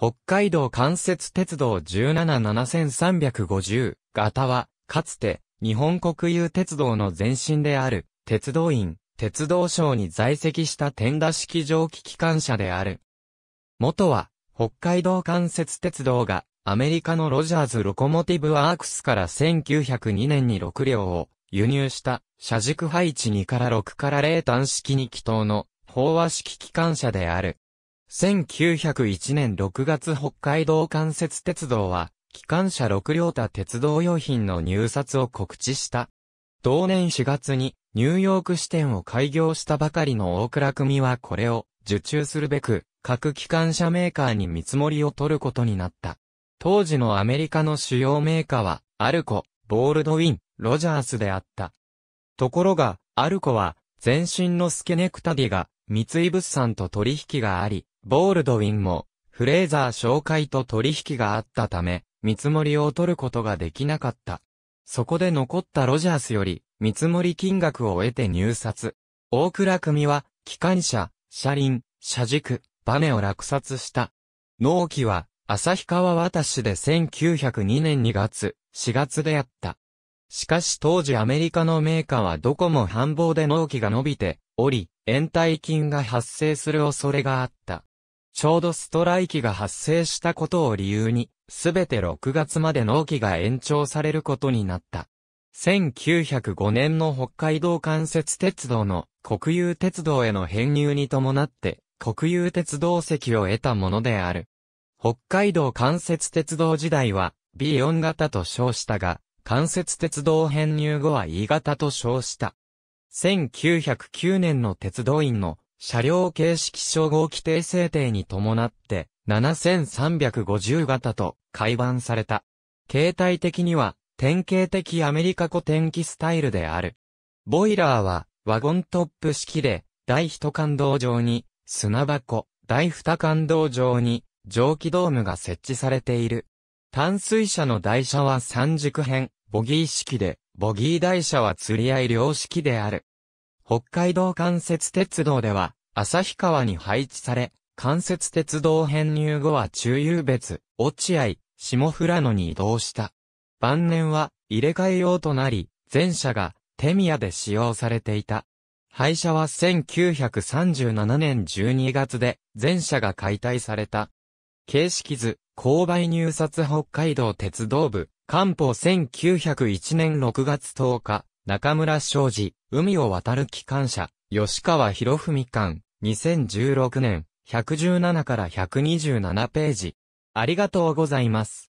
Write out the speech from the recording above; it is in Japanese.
北海道関節鉄道177350型は、かつて、日本国有鉄道の前身である、鉄道院、鉄道省に在籍した天田式蒸気機関車である。元は、北海道関節鉄道が、アメリカのロジャーズ・ロコモティブ・アークスから1902年に6両を輸入した車軸配置2から6から0端式に気筒の飽和式機関車である。1901年6月北海道関節鉄道は、機関車6両他鉄道用品の入札を告知した。同年4月に、ニューヨーク支店を開業したばかりの大倉組はこれを受注するべく、各機関車メーカーに見積もりを取ることになった。当時のアメリカの主要メーカーは、アルコ、ボールドウィン、ロジャースであった。ところが、アルコは、全身のスケネクタディが、三井物産と取引があり、ボールドウィンも、フレーザー紹介と取引があったため、見積もりを取ることができなかった。そこで残ったロジャースより、見積もり金額を得て入札。大倉組は、機関車、車輪、車軸、バネを落札した。納期は、旭川渡しで1902年2月、4月であった。しかし当時アメリカのメーカーはどこも繁忙で納期が伸びており、延滞金が発生する恐れがあった。ちょうどストライキが発生したことを理由に、すべて6月まで納期が延長されることになった。1905年の北海道関節鉄道の国有鉄道への編入に伴って、国有鉄道席を得たものである。北海道関節鉄道時代は B4 型と称したが、関節鉄道編入後は E 型と称した。1909年の鉄道員の車両形式称号規定制定に伴って、7350型と改版された。形態的には、典型的アメリカ古典機スタイルである。ボイラーは、ワゴントップ式で、第一感動場に、砂箱、第二感動場に、蒸気ドームが設置されている。淡水車の台車は三軸編、ボギー式で、ボギー台車は釣り合い両式である。北海道関節鉄道では、旭川に配置され、関節鉄道編入後は中遊別、落合、下富良野に移動した。晩年は入れ替え用となり、前車が手宮で使用されていた。廃車は1937年12月で前車が解体された。形式図、購買入札北海道鉄道部、官報1901年6月10日、中村商事、海を渡る機関車、吉川博文館、2016年、117から127ページ。ありがとうございます。